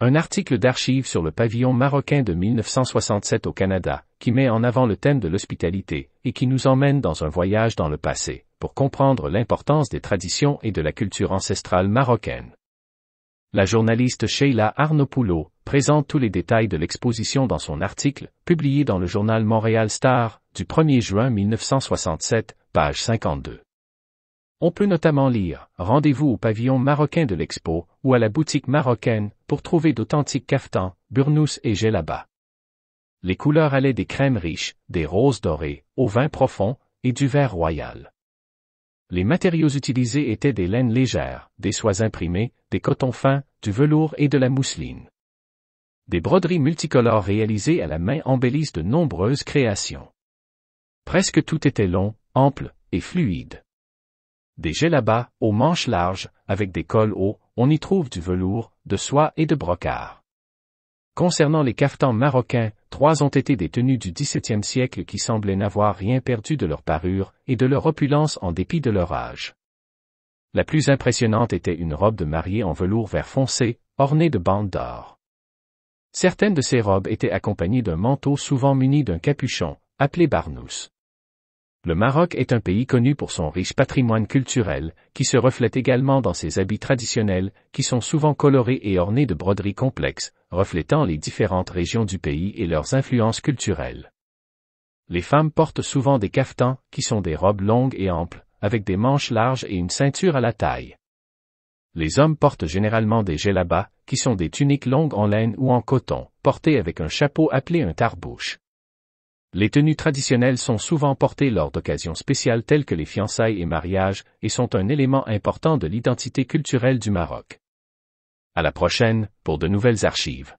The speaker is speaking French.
Un article d'archives sur le pavillon marocain de 1967 au Canada, qui met en avant le thème de l'hospitalité, et qui nous emmène dans un voyage dans le passé, pour comprendre l'importance des traditions et de la culture ancestrale marocaine. La journaliste Sheila Arnopoulou présente tous les détails de l'exposition dans son article, publié dans le journal Montréal Star, du 1er juin 1967, page 52. On peut notamment lire Rendez-vous au pavillon marocain de l'Expo ou à la boutique marocaine pour trouver d'authentiques caftans, burnous et gelabas. Les couleurs allaient des crèmes riches, des roses dorées, au vin profond et du vert royal. Les matériaux utilisés étaient des laines légères, des soies imprimées, des cotons fins, du velours et de la mousseline. Des broderies multicolores réalisées à la main embellissent de nombreuses créations. Presque tout était long, ample et fluide des bas, aux manches larges, avec des cols hauts, on y trouve du velours, de soie et de brocart. Concernant les caftans marocains, trois ont été des tenues du XVIIe siècle qui semblaient n'avoir rien perdu de leur parure et de leur opulence en dépit de leur âge. La plus impressionnante était une robe de mariée en velours vert foncé, ornée de bandes d'or. Certaines de ces robes étaient accompagnées d'un manteau souvent muni d'un capuchon, appelé barnous. Le Maroc est un pays connu pour son riche patrimoine culturel, qui se reflète également dans ses habits traditionnels, qui sont souvent colorés et ornés de broderies complexes, reflétant les différentes régions du pays et leurs influences culturelles. Les femmes portent souvent des caftans, qui sont des robes longues et amples, avec des manches larges et une ceinture à la taille. Les hommes portent généralement des gelabas, qui sont des tuniques longues en laine ou en coton, portées avec un chapeau appelé un tarbouche. Les tenues traditionnelles sont souvent portées lors d'occasions spéciales telles que les fiançailles et mariages et sont un élément important de l'identité culturelle du Maroc. À la prochaine pour de nouvelles archives.